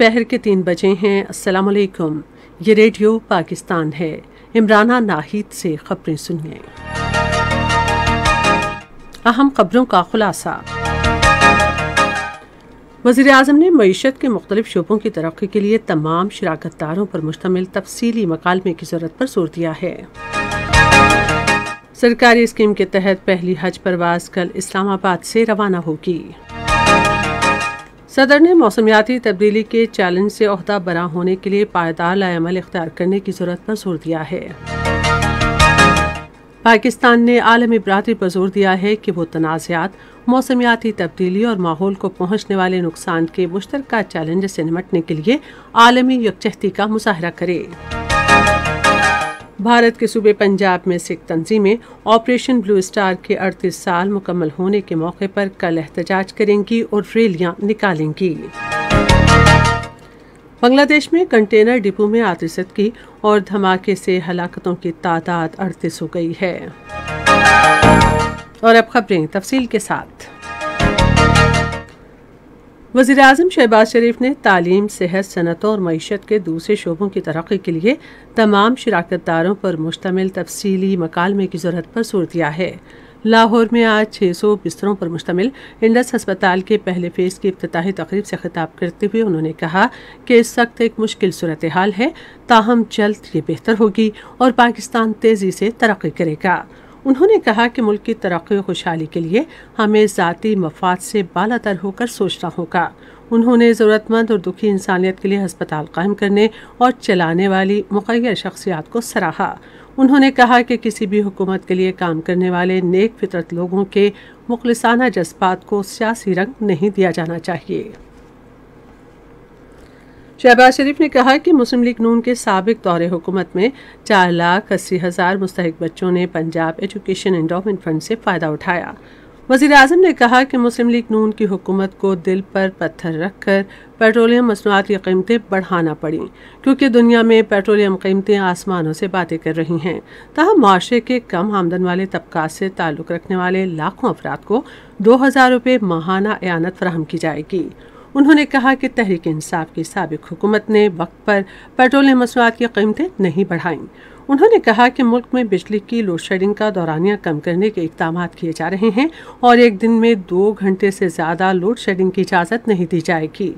दोपहर के तीन बजे हैं अस्सलाम वालेकुम ये रेडियो पाकिस्तान है इमराना नाहिद से खबरें सुनिए अहम खबरों का खुलासा वजीर अजम ने मीशत के मुख्तलिफ शोबों की तरक्की के लिए तमाम शराकत दारों पर मुश्तमिल तफसीली मकालमे की ज़रूरत पर जोर दिया है सरकारी स्कीम के तहत पहली हज परवाज कल इस्लामाबाद से रवाना होगी सदर ने मौसमियाती तब्दीली के चैलेंज से अहदा बरा होने के लिए पायदार लाल इख्तियार करने की जरूरत पर जोर दिया है पाकिस्तान ने आलमी बरदरी पर जोर दिया है कि वो तनाज़ात मौसमियाती तब्दीली और माहौल को पहुँचने वाले नुकसान के मुश्तरक चैलेंज से निमटने के लिए आलमी यकचहती का मुजाहरा करे भारत के सूबे पंजाब में सिख तंजीमें ऑपरेशन ब्लू स्टार के अड़तीस साल मुकम्मल होने के मौके पर कल एहतजाज करेंगी और रैलियां निकालेंगी बांग्लादेश में कंटेनर डिपो में आतिशत की और धमाके से हलाकतों की तादाद अड़तीस हो गई है और अब खबरें तफसील के साथ वज़ी अजम शहबाज शरीफ ने तालीम सेहत सनतों और मीशत के दूसरे शोबों की तरक्की के लिए तमाम शराकत दारों पर मुश्तमिल तफसी मकालमे की ज़रूरत पर जोर दिया है लाहौर में आज 600 बिस्तरों पर मुश्तमिल इंडस अस्पताल के पहले फेज़ की इब्तदाही तकरीब से खिताब करते हुए उन्होंने कहा कि इस वक्त एक मुश्किल सूरत हाल है ताहम जल्द ये बेहतर होगी और पाकिस्तान तेज़ी से तरक्की करेगा उन्होंने कहा कि मुल्क की तरक्की खुशहाली के लिए हमें ज़ाती मफाद से बाला तर होकर सोचना होगा उन्होंने ज़रूरतमंद और दुखी इंसानियत के लिए हस्पताल कायम करने और चलाने वाली मुखिया शख्सियात को सराहा उन्होंने कहा कि किसी भी हुकूमत के लिए काम करने वाले नेक फितरत लोगों के मुखलसाना जज्बात को सियासी रंग नहीं दिया जाना चाहिए शहबाज शरीफ ने कहा कि मुस्लिम लीग नून के सबक दौरे हुकूमत में चार लाख अस्सी हज़ार मुस्तक बच्चों ने पंजाब एजुकेशन एंडोमेंट फंड से फ़ायदा उठाया वजीर अजम ने कहा कि मुस्लिम लीग नून की हुकूमत को दिल पर पत्थर रखकर पेट्रोलियम मसनूआत की कीमतें बढ़ाना पड़ी क्योंकि दुनिया में पेट्रोलियम कीमतें आसमानों से बातें कर रही हैं तहम माशरे के कम आमदन वाले तबका से ताल्लुक़ रखने वाले लाखों अफराद को दो हज़ार रुपये माहाना एनत फ्राहम की जाएगी उन्होंने कहा कि तहरीक इंसाफ की सबक हुकूमत ने वक्त पर पेट्रोलियम मसूआत की कीमतें नहीं बढ़ाईं उन्होंने कहा कि मुल्क में बिजली की लोड शेडिंग का दौरानिया कम करने के इकदाम किए जा रहे हैं और एक दिन में दो घंटे से ज़्यादा लोड शेडिंग की इजाज़त नहीं दी जाएगी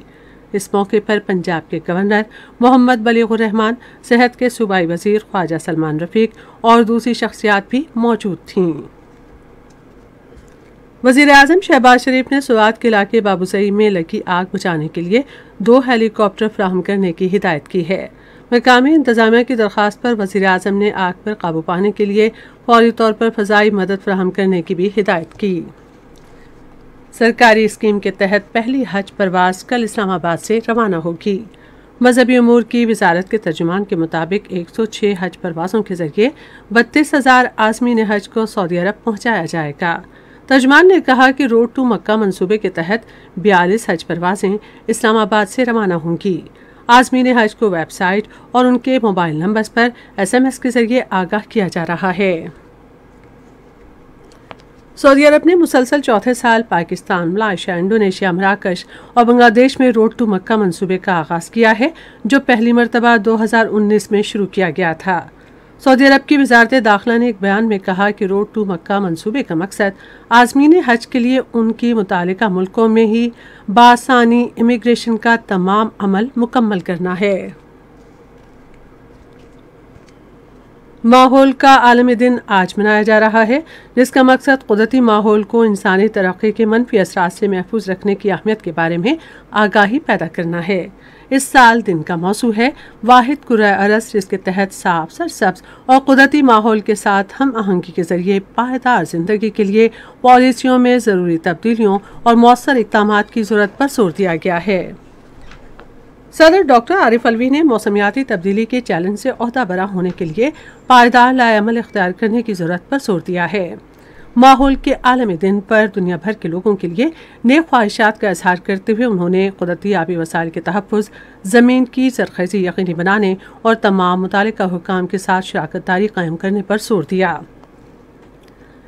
इस मौके पर पंजाब के गवर्नर मोहम्मद रहमान, सेहत के सूबाई वजीर ख्वाजा सलमान रफीक और दूसरी शख्सियात भी मौजूद थीं वजीर अजम शहबाज शरीफ ने सुरात के इलाके बाबूसई में लगी आग बुझाने के लिए दो हेलीकॉप्टर फ्राहम करने की हिदायत की है मकामी इंतजामिया की दरख्वास्त पर वजीर अजम ने आग पर काबू पाने के लिए फौरी तौर पर फजाई मदद फ्राहम करने की भी हिदायत की सरकारी स्कीम के तहत पहली हज परवास कल इस्लामाबाद से रवाना होगी मजहबी अमूर की वजारत के तर्जुमान के मुताबिक 106 हज परवासों के जरिए बत्तीस हज़ार आजमीन हज को सऊदी अरब पहुँचाया जाएगा तर्जमान ने कहा कि रोड टू मक्का मंसूबे के तहत बयालीस हज परवाजें इस्लामाबाद से रवाना होंगी आजमीन हज को वेबसाइट और उनके मोबाइल नंबर्स पर एसएमएस के जरिए आगाह किया जा रहा है सऊदी अरब ने मुसलसल चौथे साल पाकिस्तान मलाशिया इंडोनेशिया मराकश और बंगलादेश में रोड टू मक्का मंसूबे का आगाज किया है जो पहली मरतबा 2019 में शुरू किया गया था सऊदी अरब की वजारत दाखिला ने एक बयान में कहा कि रोड टू मक्का मंसूबे का मकसद आजमीन हज के लिए उनके मुतल मुल्कों में ही बासानी इमिग्रेशन का तमाम अमल मुकम्मल करना है माहौल का आलम दिन आज मनाया जा रहा है जिसका मकसद कुदरती माहौल को इंसानी तरक्की के मनफी असरा से महफूज रखने की अहमियत के बारे में आगाही पैदा करना है इस साल दिन का मौसू है वाहिद कुर अरस जिसके तहत साफ सरसब्स और कुदरती माहौल के साथ हम आहंगी के जरिए पायदार जिंदगी के लिए पॉलिसियों में ज़रूरी तब्दीलियों और मौसर इकदाम की ज़रूरत पर जोर दिया गया है सदर डॉक्टर आरिफ अलवी ने मौसमियाती तब्दीली के चैलेंज से अहदा बरा होने के लिए पायदार अमल इख्तियार करने की ज़रूरत पर जोर दिया है माहौल के आलमी दिन पर दुनिया भर के लोगों के लिए नए ख्वाहिशात का इजहार करते हुए उन्होंने कुदरती आबी वसाइल के तहफ़ ज़मीन की सरखेजी यकीनी बनाने और तमाम मुतल हुकाम के साथ शराकत दारी कायम करने पर जोर दिया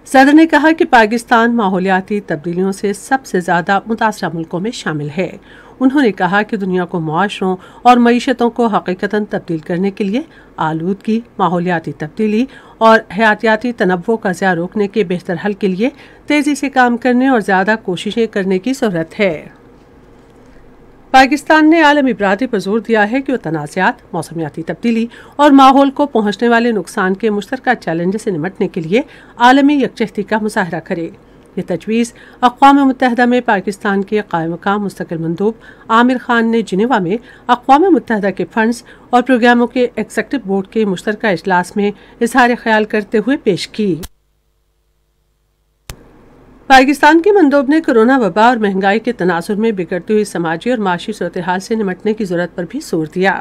सदर ने कहा कि पाकिस्तान माहौलियाती तब्दीलियों से सबसे ज़्यादा मुतासर मुल्कों में शामिल है उन्होंने कहा कि दुनिया को माशरों और मीशतों को हकीकता तब्दील करने के लिए आलूदगी माहौलियाती तब्दीली और हयातियाती तनवों का ज़्यादा रोकने के बेहतर हल के लिए तेज़ी से काम करने और ज़्यादा कोशिशें करने की ज़रूरत है पाकिस्तान ने आलमी बरदरी पर जोर दिया है कि वह तनाज़ात मौसमियाती तब्दीली और माहौल को पहुंचने वाले नुकसान के मुश्तर चैलेंज से निमटने के लिए आलमी यकचहती का मुजाहरा करे ये तजवीज़ अकवा मुतहदा में पाकिस्तान के कायम का मुस्तकिल मंदूब आमिर खान ने जिनेवा में अकवा मुतहदा के फंड्स और प्रोग्रामों के एग्जेक्टिव बोर्ड के मुश्तर अजलास में इजहार ख्याल करते हुए पेश की पाकिस्तान के मंदोब ने कोरोना वबा और महंगाई के तनासर में बिगड़ती हुई समाजी और माशी सूरत हाल से निमटने की जरूरत पर भी जोर दिया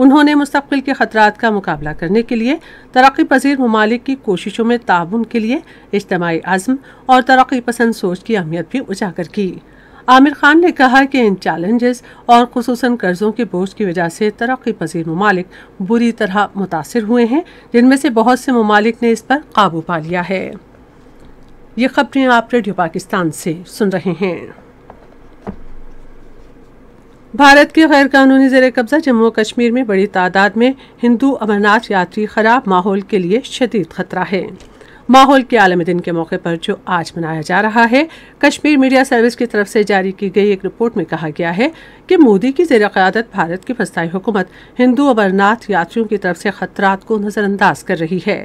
उन्होंने मुस्तबिल के खतरा का मुकाबला करने के लिए तरक्की पजीर ममालिक की कोशिशों में ताउन के लिए इज्तमी आज़म और तरक्की पसंद सोच की अहमियत भी उजागर की आमिर खान ने कहा कि इन चैलेंजेस और खसूस कर्जों के बोझ की वजह से तरक्की पजीर ममालिक बुरी तरह मुतासर हुए हैं जिनमें से बहुत से ममालिक ने इस पर काबू पा लिया है ये खबरें आप रेडियो पाकिस्तान से सुन रहे हैं भारत के गैर कानूनी जेर कब्जा जम्मू कश्मीर में बड़ी तादाद में हिंदू अमरनाथ यात्री खराब माहौल के लिए शदीद खतरा है माहौल के आलम दिन के मौके पर जो आज मनाया जा रहा है कश्मीर मीडिया सर्विस की तरफ से जारी की गई एक रिपोर्ट में कहा गया है कि मोदी की जेर क्यादत भारत की फस्ताई हुकूमत हिंदू अमरनाथ यात्रियों की तरफ से खतरात को नज़रअंदाज कर रही है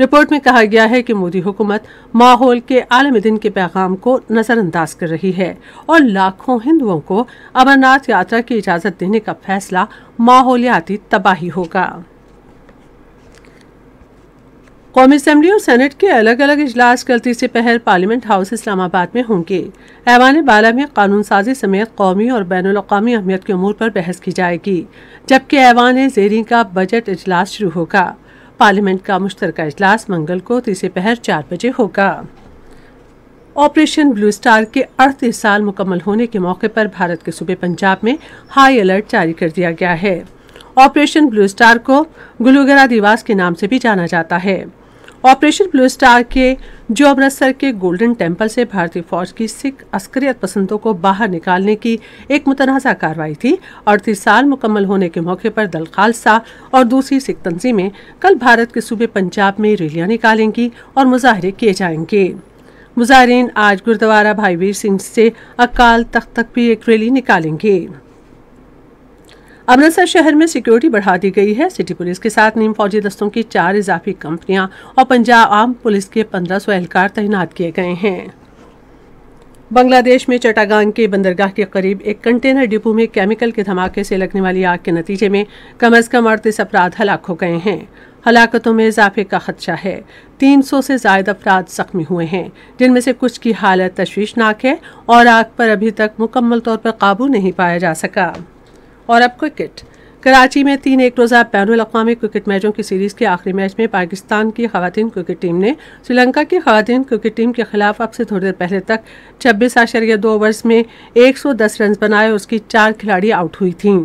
रिपोर्ट में कहा गया है कि मोदी हुकूमत माहौल के आलम दिन के पैगाम को नज़रअंदाज कर रही है और लाखों हिंदुओं को अमरनाथ यात्रा की इजाज़त देने का फैसला माहौलियाती तबाही होगा कौमी असम्बली और सेनेट के अलग अलग इजलास कल तीसरे पहर पार्लियामेंट हाउस इस्लामाबाद में होंगे ऐवान बाला में कानून साजी समेत कौमी और बैन अवी अहमियत के अमूर पर बहस की जाएगी जबकि ऐवान जेरिंग का बजट इजलास शुरू होगा पार्लियामेंट का मुश्तर इजलास मंगल को तीसरे पहर चार बजे होगा ऑपरेशन ब्लू स्टार के अड़तीस साल मुकम्मल होने के मौके पर भारत के सूबे पंजाब में हाई अलर्ट जारी कर दिया गया है ऑपरेशन ब्लू स्टार को गुलूगरा दिवास के नाम से भी जाना जाता है ऑपरेशन ब्लू स्टार के जो अमृतसर के गोल्डन टेम्पल से भारतीय फौज की सिख अस्करियत पसंदों को बाहर निकालने की एक मुतनाज़ा कार्रवाई थी अड़तीस साल मुकम्मल होने के मौके पर दल खालसा और दूसरी सिख तंजीमें कल भारत के सूबे पंजाब में रैलियां निकालेंगी और मुजाहरे किए जाएंगे मुजाहरीन आज गुरुद्वारा भाई वीर सिंह से अकाल तख्त तक भी एक रैली निकालेंगे अमृतसर शहर में सिक्योरिटी बढ़ा दी गई है सिटी पुलिस के साथ नीम फौजी दस्तों की चार इजाफी कंपनियां और पंजाब आर्म पुलिस के पंद्रह सौ एहलकार तैनात किए गए हैं बांग्लादेश में चटागांग के बंदरगाह के करीब एक कंटेनर डिपो में केमिकल के धमाके से लगने वाली आग के नतीजे में कम अज कम अड़तीस अपराध हलाक हो गए हैं हलाकतों में इजाफे का खदशा है 300 से ज्यादा अफराद जख्मी हुए हैं जिनमें से कुछ की हालत तशवीशनाक है और आग पर अभी तक मुकम्मल तौर पर काबू नहीं पाया जा सका और अब क्रिकेट कराची में तीन एक रोज़ा बैन अवी क्रिकेट मैचों की सीरीज़ के आखिरी मैच में पाकिस्तान की खातन क्रिकेट टीम ने श्रीलंका की खातन क्रिकेट टीम के खिलाफ अब से थोड़ी देर पहले तक छब्बीस आशरिया दो ओवर्स में 110 रन बनाए और उसकी चार खिलाड़ी आउट हुई थीं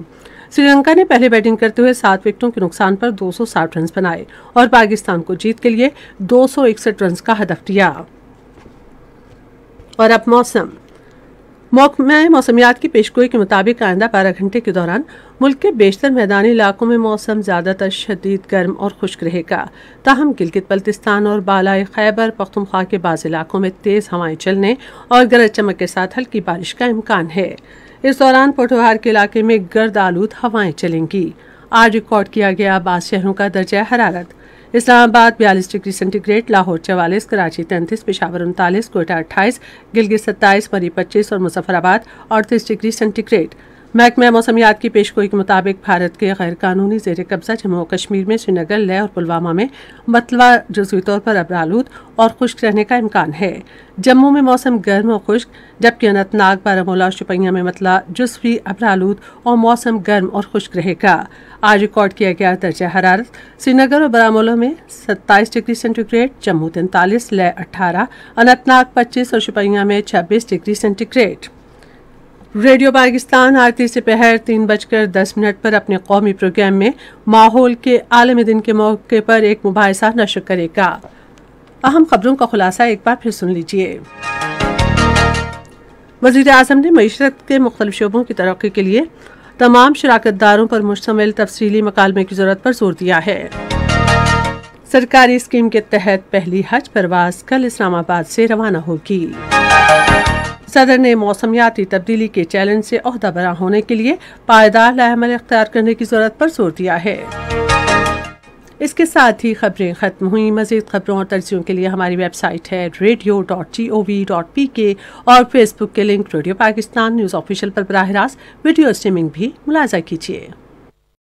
श्रीलंका ने पहले बैटिंग करते हुए सात विकेटों के नुकसान पर 260 रन बनाए और पाकिस्तान को जीत के लिए दो रन का हदफ दिया और अब मौसम महकमे मौसमियात की पेशगोई के मुताबिक आइंदा बारह घंटे के दौरान मुल्क के बेशतर मैदानी इलाकों में मौसम ज़्यादातर शदीद गर्म और खुश्क रहेगा ताहम गिलगित बल्तिस्तान और बालाए खैबर पख्तनख्वा के बाद इलाकों में तेज़ हवाएं चलने और गरज चमक के साथ हल्की बारिश का इम्कान है इस दौरान पोठोहार के इलाके में गर्द आलूद हवाएं चलेंगी आज रिकॉर्ड किया गया बाद शहरों का दर्जा हरारत इस्लामाबाद बयालीस डिग्री सेंटीग्रेड लाहौर चवालीस कराची तैंतीस पिशावर उनतालीस कोयटा अट्ठाईस गिलगित सत्ताईस मरी पच्चीस और मुजफ्फराबाद अड़तीस डिग्री सेंटीग्रेड महकमे मौसमियात की पेशगोई के मुताबिक भारत के गैर कानूनी जेर कब्जा जम्मू कश्मीर में श्रीनगर लेह और पुलवामा में मतला जजवी तौर पर अबरालूद और खुश्क रहने का इम्कान है जम्मू में मौसम गर्म और खुश्क जबकि अनंतनाग बारामूला और शुपैया में मतला जजवी अबरालूद और मौसम गर्म और खुश्क रहेगा आज रिकॉर्ड किया गया दर्जा हरारत श्रीनगर और बारामूला में सत्ताईस डिग्री सेंटीग्रेड जम्मू तैंतालीस लय अट्ठारह अनंतनाग पच्चीस और शुपैया में छब्बीस डिग्री सेंटीग्रेड रेडियो पाकिस्तान आरती से पहर तीन बजकर दस मिनट पर अपने कौमी प्रोग्राम में माहौल के आलमी दिन के मौके पर एक मुबासा नशर करेगा अहम खबरों का खुलासा एक बार फिर सुन लीजिए वजीर अजम ने मीशरत के मुख्तलिफ शोबों की तरक्की के लिए तमाम शराकत दारों पर मुश्तमिल तफसीली मकालमे की जरूरत पर जोर दिया है सरकारी स्कीम के तहत पहली हज परवास कल इस्लामाबाद से रवाना होगी सदर ने मौसमियाती तब्दीली के चैलेंज से अहदा बरा होने के लिए पायदार लाहमल अख्तियार करने की जरूरत पर जोर दिया है इसके साथ ही खबरें ख़त्म हुई मजीद खबरों और तर्जियों के लिए हमारी वेबसाइट है radio dot G O V dot P K और फेसबुक के link radio Pakistan news official पर बरह रास्त वीडियो स्ट्रीमिंग भी मुलाजा कीजिए